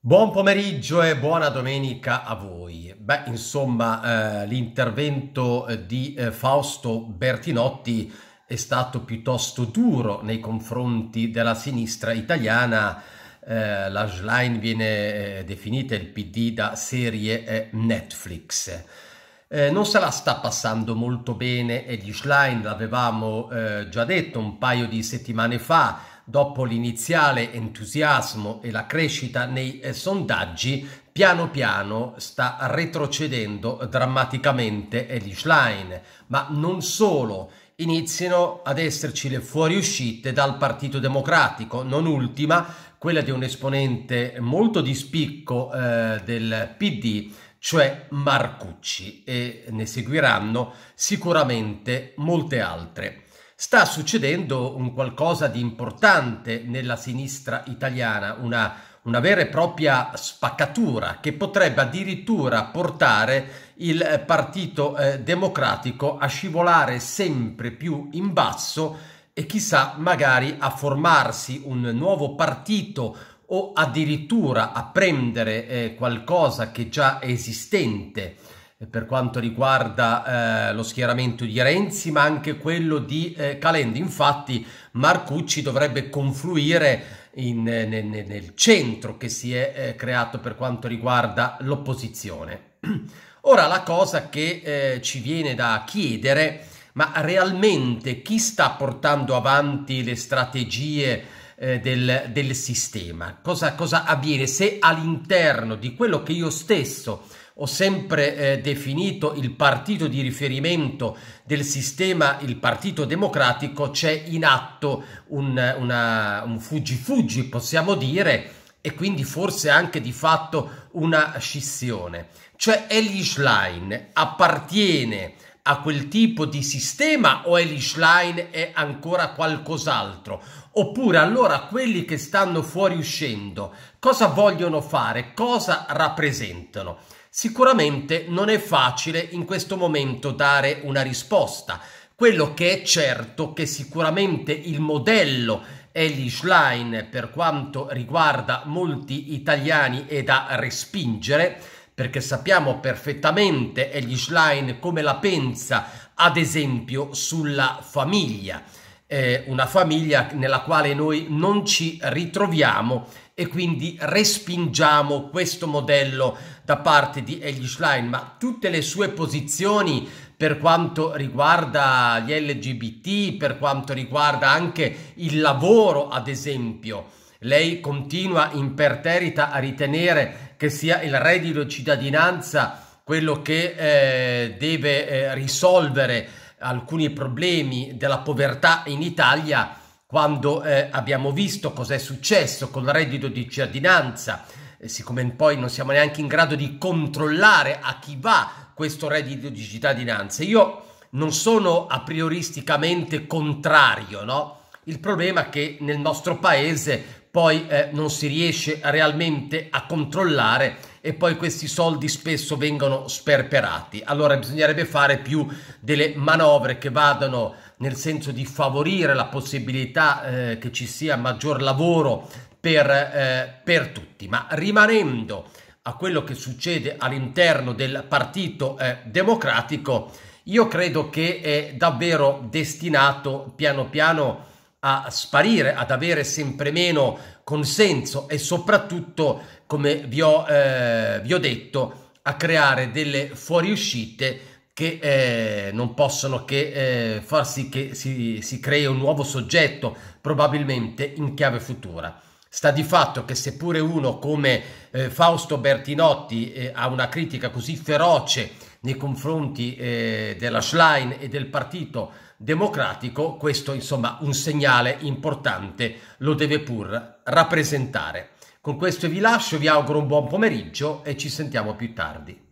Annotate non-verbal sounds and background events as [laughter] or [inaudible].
Buon pomeriggio e buona domenica a voi. Beh, insomma, eh, l'intervento eh, di eh, Fausto Bertinotti è stato piuttosto duro nei confronti della sinistra italiana. Eh, la Schlein viene eh, definita il PD da serie eh, Netflix. Eh, non se la sta passando molto bene Eddie Schlein, l'avevamo eh, già detto un paio di settimane fa, Dopo l'iniziale entusiasmo e la crescita nei eh, sondaggi, piano piano sta retrocedendo drammaticamente Elish eh, Line, ma non solo iniziano ad esserci le fuoriuscite dal Partito Democratico, non ultima quella di un esponente molto di spicco eh, del PD, cioè Marcucci, e ne seguiranno sicuramente molte altre sta succedendo un qualcosa di importante nella sinistra italiana, una, una vera e propria spaccatura che potrebbe addirittura portare il Partito eh, Democratico a scivolare sempre più in basso e chissà magari a formarsi un nuovo partito o addirittura a prendere eh, qualcosa che già è esistente per quanto riguarda eh, lo schieramento di Renzi, ma anche quello di eh, Calendi. Infatti Marcucci dovrebbe confluire in, eh, nel, nel, centro che si è eh, creato per quanto riguarda l'opposizione. [clears throat] Ora la cosa che eh, ci viene da chiedere, ma realmente chi sta portando avanti le strategie eh, del, del, sistema. Cosa, cosa avviene se all'interno di quello che io stesso ho sempre eh, definito il partito di riferimento del sistema, il Partito Democratico, c'è in atto un, una, un fuggi-fuggi, possiamo dire, e quindi forse anche di fatto una scissione. Cioè Elish Line appartiene a quel tipo di sistema o Elish Line è ancora qualcos'altro? Oppure allora quelli che stanno fuoriuscendo cosa vogliono fare? Cosa rappresentano? Sicuramente non è facile in questo momento dare una risposta. Quello che è certo è che sicuramente il modello Ellie Schlein per quanto riguarda molti italiani è da respingere perché sappiamo perfettamente Egli Schlein come la pensa, ad esempio, sulla famiglia. Eh, una famiglia nella quale noi non ci ritroviamo e quindi respingiamo questo modello da parte di Elish ma tutte le sue posizioni per quanto riguarda gli LGBT, per quanto riguarda anche il lavoro, ad esempio. Lei continua imperterrita a ritenere che sia il reddito cittadinanza quello che eh, deve eh, risolvere alcuni problemi della povertà in Italia quando eh, abbiamo visto cosa è successo il reddito di cittadinanza, eh, siccome poi non siamo neanche in grado di controllare a chi va questo reddito di cittadinanza. Io non sono a prioristicamente contrario, no? Il problema è che nel nostro paese poi eh, non si riesce realmente a controllare e poi questi soldi spesso vengono sperperati. Allora bisognerebbe fare più delle manovre che vadano nel senso di favorire la possibilità eh, che ci sia maggior lavoro per, eh, per tutti, ma rimanendo a quello che succede all'interno del Partito eh, Democratico, io credo che è davvero destinato piano piano a a sparire, ad avere sempre meno consenso e soprattutto, come vi ho, eh, vi ho detto, a creare delle fuoriuscite che eh, non possono che eh, far sì che si, si crei un nuovo soggetto, probabilmente in chiave futura. Sta di fatto che seppure uno come eh, Fausto Bertinotti eh, ha una critica così feroce nei confronti eh, della Schlein e del partito democratico, questo insomma un segnale importante lo deve pur rappresentare. Con questo vi lascio, vi auguro un buon pomeriggio e ci sentiamo più tardi.